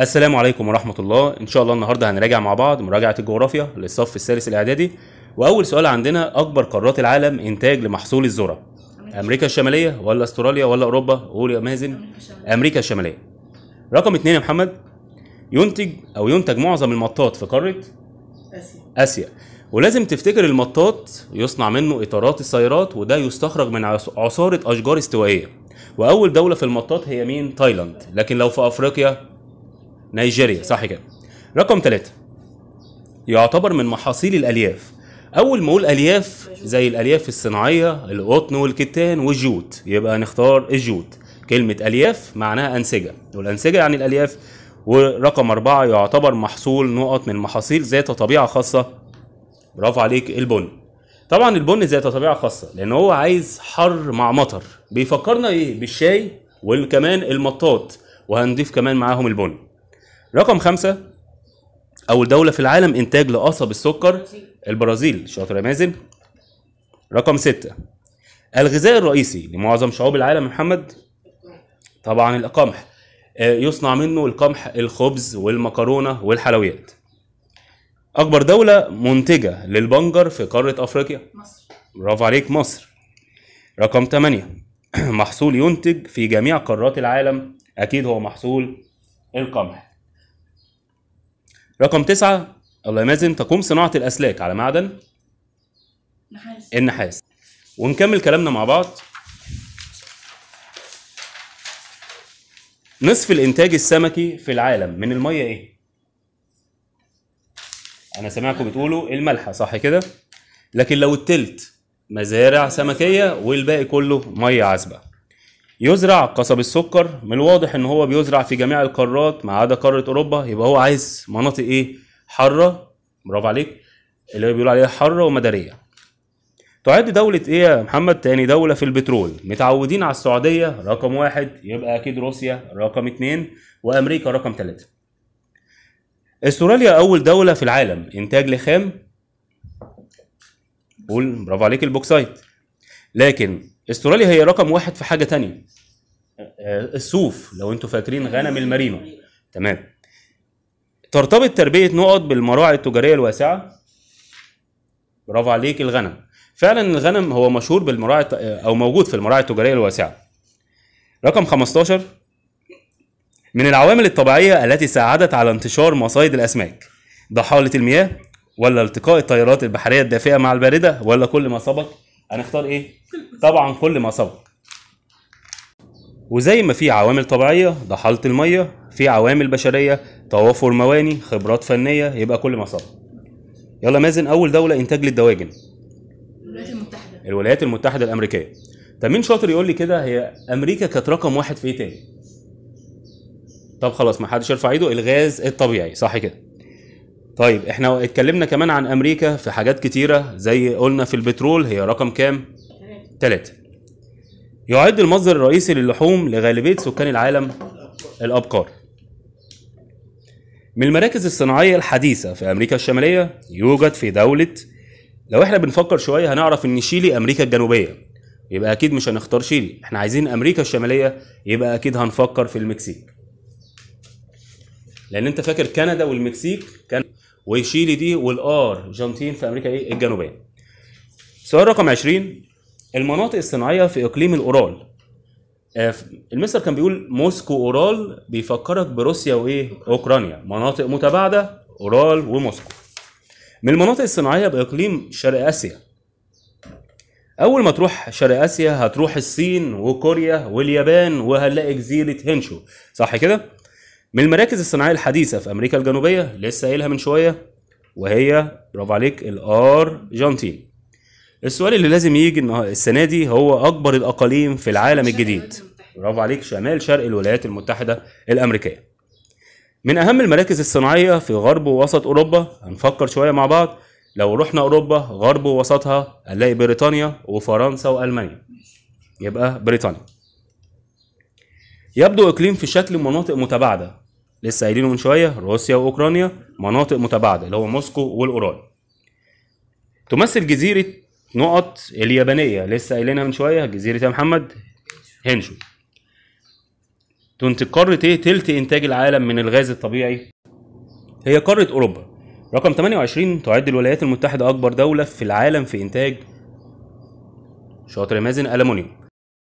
السلام عليكم ورحمة الله إن شاء الله النهاردة هنراجع مع بعض مراجعة الجغرافيا للصف الثالث الإعدادي وأول سؤال عندنا أكبر قارات العالم إنتاج لمحصول الذرة أمريكا الشمالية ولا أستراليا ولا أوروبا قول يا مازن أمريكا الشمالية رقم اتنين يا محمد ينتج أو ينتج معظم المطاط في قارة آسيا آسيا ولازم تفتكر المطاط يصنع منه إطارات السيارات وده يستخرج من عصارة أشجار استوائية وأول دولة في المطاط هي مين؟ تايلاند لكن لو في أفريقيا نيجيريا صح كده رقم ثلاثة يعتبر من محاصيل الألياف أول ما أقول ألياف زي الألياف الصناعية القطن والكتان والجوت يبقى نختار الجوت كلمة ألياف معناها أنسجة والأنسجة يعني الألياف ورقم أربعة يعتبر محصول نقط من محاصيل ذات طبيعة خاصة برافو عليك البن طبعا البن ذات طبيعة خاصة لأن هو عايز حر مع مطر بيفكرنا إيه بالشاي وكمان المطاط وهنضيف كمان معاهم البن رقم خمسة أول دولة في العالم إنتاج لقصب السكر البرازيل شاطر يا مازن رقم ستة الغذاء الرئيسي لمعظم شعوب العالم محمد طبعا القمح آه، يصنع منه القمح الخبز والمكرونة والحلويات أكبر دولة منتجة للبنجر في قارة أفريقيا مصر برافو عليك مصر رقم 8 محصول ينتج في جميع قارات العالم أكيد هو محصول القمح رقم تسعة الله يمازن تقوم صناعة الأسلاك على معدن نحاس النحاس ونكمل كلامنا مع بعض نصف الإنتاج السمكي في العالم من المية إيه؟ أنا سامعكم بتقولوا الملحة صح كده؟ لكن لو التلت مزارع سمكية والباقي كله مية عذبة يزرع قصب السكر من الواضح ان هو بيزرع في جميع القارات ما عدا قاره اوروبا يبقى هو عايز مناطق ايه حاره برافو عليك اللي بيقول عليها حاره ومداريه تعد دولة ايه يا محمد تاني دولة في البترول متعودين على السعودية رقم واحد يبقى اكيد روسيا رقم اتنين وامريكا رقم تلاتة استراليا اول دولة في العالم انتاج لخام قول برافو عليك البوكسايت لكن استراليا هي رقم واحد في حاجه تانية آه، الصوف لو انتم فاكرين غنم المارينو تمام ترتبط تربيه نقط بالمراعي التجاريه الواسعه برافو عليك الغنم فعلا الغنم هو مشهور بالمراعي آه، او موجود في المراعي التجاريه الواسعه رقم 15 من العوامل الطبيعيه التي ساعدت على انتشار مصايد الاسماك ضحاله المياه ولا التقاء التيارات البحريه الدافئه مع البارده ولا كل ما سبق هنختار ايه؟ طبعا كل ما سبق وزي ما في عوامل طبيعية ضحالة المية في عوامل بشرية توافر مواني خبرات فنية يبقى كل ما سبق يلا مازن أول دولة إنتاج للدواجن الولايات المتحدة الولايات المتحدة الأمريكية طب مين شاطر يقول لي كده هي أمريكا كانت رقم واحد في إيه تاني؟ طب خلاص ما حدش يرفع ايده الغاز الطبيعي صح كده طيب احنا اتكلمنا كمان عن امريكا في حاجات كتيره زي قلنا في البترول هي رقم كام؟ ثلاثة يعد المصدر الرئيسي للحوم لغالبيه سكان العالم الابقار من المراكز الصناعيه الحديثه في امريكا الشماليه يوجد في دوله لو احنا بنفكر شويه هنعرف ان شيلي امريكا الجنوبيه يبقى اكيد مش هنختار شيلي احنا عايزين امريكا الشماليه يبقى اكيد هنفكر في المكسيك لان انت فاكر كندا والمكسيك كان وشيلي دي والار جانتين في امريكا ايه الجنوبيه سؤال رقم 20 المناطق الصناعيه في اقليم الاورال آه، المستر كان بيقول موسكو اورال بيفكرك بروسيا وايه اوكرانيا مناطق متباعده اورال وموسكو من المناطق الصناعيه باقليم شرق اسيا اول ما تروح شرق اسيا هتروح الصين وكوريا واليابان وهنلاقي جزيره هنشو صح كده من المراكز الصناعيه الحديثه في امريكا الجنوبيه لسه قايلها من شويه وهي برافو عليك الار جانتين السؤال اللي لازم يجي السنه دي هو اكبر الاقاليم في العالم الجديد برافو عليك شمال شرق الولايات المتحده الامريكيه من اهم المراكز الصناعيه في غرب ووسط اوروبا هنفكر شويه مع بعض لو رحنا اوروبا غرب ووسطها هنلاقي بريطانيا وفرنسا والمانيا يبقى بريطانيا يبدو اقليم في شكل مناطق متباعده لسه قايلينه من شويه روسيا واوكرانيا مناطق متباعده اللي هو موسكو والاورال تمثل جزيره نقط اليابانيه لسه قايلينها من شويه جزيره يا محمد هنشو تنتج قاره ايه تلت انتاج العالم من الغاز الطبيعي هي قاره اوروبا رقم 28 تعد الولايات المتحده اكبر دوله في العالم في انتاج شاطر مازن الومنيوم